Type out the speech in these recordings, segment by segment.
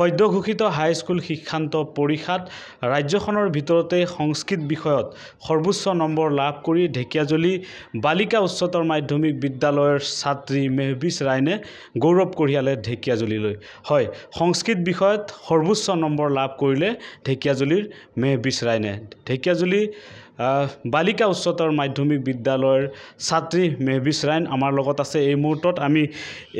সদ্য ঘোষিত হাইস্কুল শিক্ষান্ত পৰীক্ষাত ৰাজ্যখনৰ ভিতৰতে সংস্কৃত বিষয়ত সৰ্বোচ্চ নম্বৰ লাভ কৰি ঢেকিয়াজুলি বালিকা উচ্চতৰ মাধ্যমিক বিদ্যালয়ৰ ছাত্ৰী মেহবিচ ৰাইনে গৌৰৱ কঢ়িয়ালে ঢেকিয়াজুলিলৈ হয় সংস্কৃত বিষয়ত সৰ্বোচ্চ নম্বৰ লাভ কৰিলে ঢেকিয়াজুলিৰ মেহবিচ ৰাইনে ঢেকিয়াজুলি বালিকা উচ্চতৰ মাধ্যমিক বিদ্যালয়ৰ ছাত্ৰী মেহবিচ ৰাইন আমাৰ লগত আছে এই মুহূৰ্তত আমি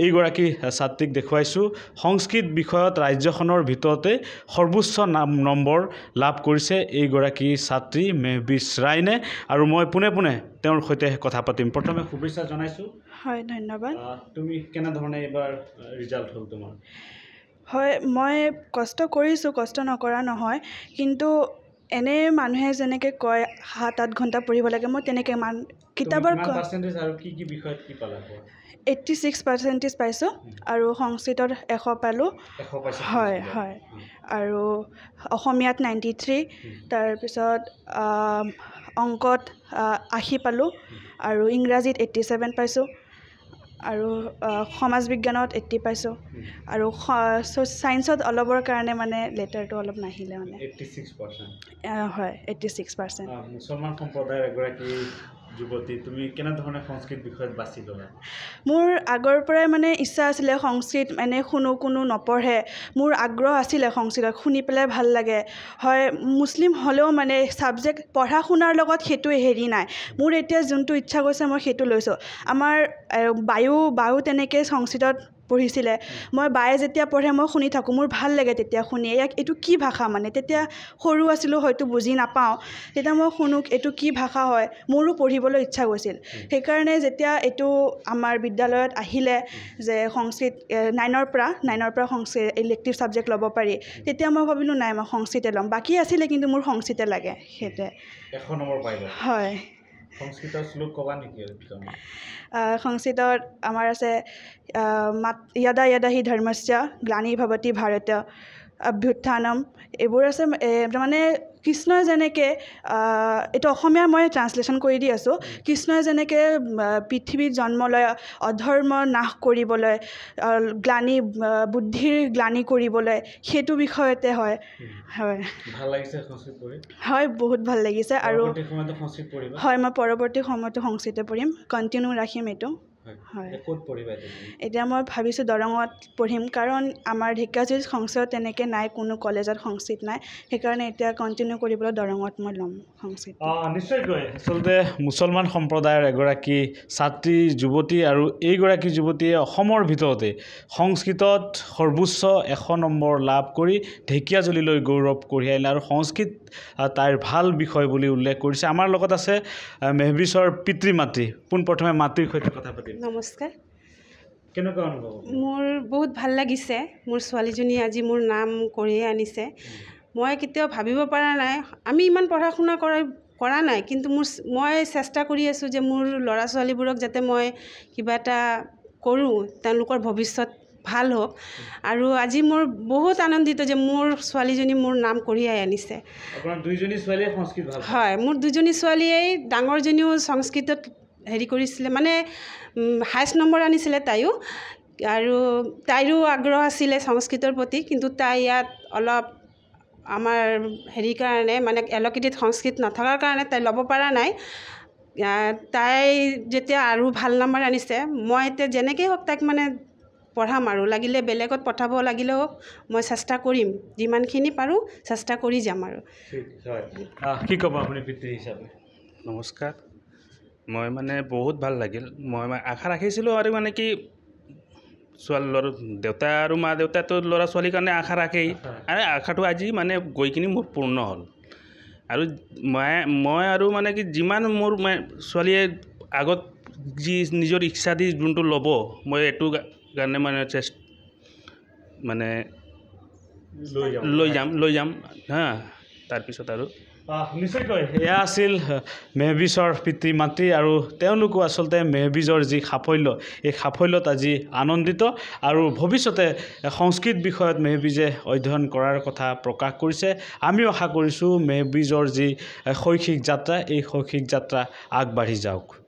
এইগৰাকী ছাত্ৰীক দেখুৱাইছোঁ সংস্কৃত বিষয়ত ৰাজ্যখনৰ ভিতৰতে সৰ্বোচ্চ নাম নম্বৰ লাভ কৰিছে এইগৰাকী ছাত্ৰী মেহবিচ ৰাইনে আৰু মই পোনে পোনে তেওঁৰ সৈতে কথা পাতিম প্ৰথমে শুভেচ্ছা জনাইছোঁ হয় ধন্যবাদ তুমি কেনেধৰণে এইবাৰ ৰিজাল্ট হ'ল তোমাৰ হয় মই কষ্ট কৰিছোঁ কষ্ট নকৰা নহয় কিন্তু এনেই মানুহে যেনেকৈ কয় সাত আঠ ঘণ্টা পঢ়িব লাগে মই তেনেকৈ মান কিতাপৰ এইটি ছিক্স পাৰ্চেণ্টেজ পাইছোঁ আৰু সংস্কৃতত এশ পালোঁ হয় হয় আৰু অসমীয়াত নাইণ্টি থ্ৰী তাৰপিছত অংকত আশী পালোঁ আৰু ইংৰাজীত এইটি ছেভেন পাইছোঁ আৰু সমাজ বিজ্ঞানত এইটি পাইছোঁ আৰু চায়েন্সত অলপৰ কাৰণে মানে লেটাৰটো অলপ নাহিলে মানে হয় এইটি ছিক্স পাৰ্চেণ্ট যুৱতী তুমি কেনেধৰণে সংস্কৃত বিষয়ত বাছি ল'লা মোৰ আগৰ পৰাই মানে ইচ্ছা আছিলে সংস্কৃত এনে শুনো কোনো নপঢ়ে মোৰ আগ্ৰহ আছিলে সংস্কৃত শুনি পেলাই ভাল লাগে হয় মুছলিম হ'লেও মানে ছাবজেক্ট পঢ়া শুনাৰ লগত সেইটো হেৰি নাই মোৰ এতিয়া যোনটো ইচ্ছা গৈছে মই সেইটো লৈছোঁ আমাৰ বায়ু বায়ু তেনেকৈ সংস্কৃতত পঢ়িছিলে মই বায়ে যেতিয়া পঢ়ে মই শুনি থাকোঁ মোৰ ভাল লাগে তেতিয়া শুনি ইয়াক এইটো কি ভাষা মানে তেতিয়া সৰু আছিলোঁ হয়তো বুজি নাপাওঁ তেতিয়া মই শুনো এইটো কি ভাষা হয় মোৰো পঢ়িবলৈ ইচ্ছা গৈছিল সেইকাৰণে যেতিয়া এইটো আমাৰ বিদ্যালয়ত আহিলে যে সংস্কৃত নাইনৰ পৰা নাইনৰ পৰা সংস্কৃত ইলেক্টিভ ছাবজেক্ট ল'ব পাৰি তেতিয়া মই ভাবিলোঁ নাই মই সংস্কৃতে ল'ম বাকী আছিলে কিন্তু মোৰ সংস্কৃতে লাগে সেইটোৱে হয় সংস্কৃতৰ শ্লোক ক'বা আমাৰ আছে মাত য়দা য়দা ধৰ্মস্য গ্লানী ভৱতী ভাৰতীয় অভ্যুত্থানম এইবোৰ আছে মানে কৃষ্ণই যেনেকৈ এইটো অসমীয়া মই ট্ৰান্সলেশ্যন কৰি দি আছোঁ কৃষ্ণই যেনেকৈ পৃথিৱীত জন্ম লয় অধৰ্ম নাশ কৰিবলৈ গ্লানি বুদ্ধিৰ গ্লানি কৰিবলৈ সেইটো বিষয়তে হয় হয় বহুত ভাল লাগিছে আৰু হয় মই পৰৱৰ্তী সময়তো সংস্কৃতে পঢ়িম কণ্টিনিউ ৰাখিম এইটো এতিয়া মই ভাবিছোঁ দৰঙত পঢ়িম কাৰণ আমাৰ ঢেকিয়াজুলিত সংস্কৃত তেনেকৈ নাই কোনো কলেজত সংস্কৃত নাই সেইকাৰণে এতিয়া কণ্টিনিউ কৰিবলৈ দৰঙত মই ল'ম সংস্কৃত নিশ্চয়কৈ আচলতে মুছলমান সম্প্ৰদায়ৰ এগৰাকী ছাত্ৰী যুৱতী আৰু এইগৰাকী যুৱতীয়ে অসমৰ ভিতৰতে সংস্কৃতত সৰ্বোচ্চ এশ নম্বৰ লাভ কৰি ঢেকীয়াজুলিলৈ গৌৰৱ কঢ়িয়াই কঢ়িয়াইলে আৰু সংস্কৃত তাইৰ ভাল বিষয় বুলি উল্লেখ কৰিছে আমাৰ লগত আছে মেহবিছৰ পিতৃ মাতৃ পোনপ্ৰথমে মাতৃৰ সৈতে কথা পাতি নমস্কাৰ কেনেকুৱা অনুভৱ মোৰ বহুত ভাল লাগিছে মোৰ ছোৱালীজনীয়ে আজি মোৰ নাম কঢ়িয়াই আনিছে মই কেতিয়াও ভাবিব পৰা নাই আমি ইমান পঢ়া শুনা কৰা কৰা নাই কিন্তু মোৰ মই চেষ্টা কৰি আছোঁ যে মোৰ ল'ৰা ছোৱালীবোৰক যাতে মই কিবা এটা কৰোঁ তেওঁলোকৰ ভৱিষ্যত ভাল হওক আৰু আজি মোৰ বহুত আনন্দিত যে মোৰ ছোৱালীজনী মোৰ নাম কঢ়িয়াই আনিছে হয় মোৰ দুজনী ছোৱালীয়েই ডাঙৰজনীও সংস্কৃতত হেৰি কৰিছিলে মানে হায়েষ্ট নম্বৰ আনিছিলে তাইও আৰু তাইৰো আগ্ৰহ আছিলে সংস্কৃতৰ প্ৰতি কিন্তু তাই ইয়াত অলপ আমাৰ হেৰিৰ কাৰণে মানে এলকেটিত সংস্কৃত নথকাৰ কাৰণে তাই ল'ব পৰা নাই তাই যেতিয়া আৰু ভাল নম্বৰ আনিছে মই এতিয়া যেনেকেই হওক তাইক মানে পঢ়াম আৰু লাগিলে বেলেগত পঠাব লাগিলেও মই চেষ্টা কৰিম যিমানখিনি পাৰোঁ চেষ্টা কৰি যাম আৰু কি ক'ব আপুনি পিতৃ হিচাপে নমস্কাৰ মই মানে বহুত ভাল লাগিল মই আশা ৰাখিছিলোঁ আৰু মানে কি ছোৱালী ল'ৰা দেউতা আৰু মা দেউতাটো ল'ৰা ছোৱালীৰ কাৰণে আশা ৰাখেই আৰু আশাটো আজি মানে গৈ কিনি মোৰ পূৰ্ণ হ'ল আৰু মায়ে মই আৰু মানে কি যিমান মোৰ মানে ছোৱালীয়ে আগত যি নিজৰ ইচ্ছা দি যোনটো ল'ব মই এইটো কাৰণে মানে চেষ্ট মানে লৈ যাম লৈ যাম হা তাৰপিছত আৰু নিশ্চয়কৈ এয়া আছিল মেহবিজৰ পিতৃ মাতৃ আৰু তেওঁলোকো আচলতে মেহবিজৰ যি সাফল্য এই সাফল্যত আজি আনন্দিত আৰু ভৱিষ্যতে সংস্কৃত বিষয়ত মেহবিজে অধ্যয়ন কৰাৰ কথা প্ৰকাশ কৰিছে আমিও আশা কৰিছোঁ মেহবিজৰ যি শৈক্ষিক যাত্ৰা এই শৈক্ষিক যাত্ৰা আগবাঢ়ি যাওক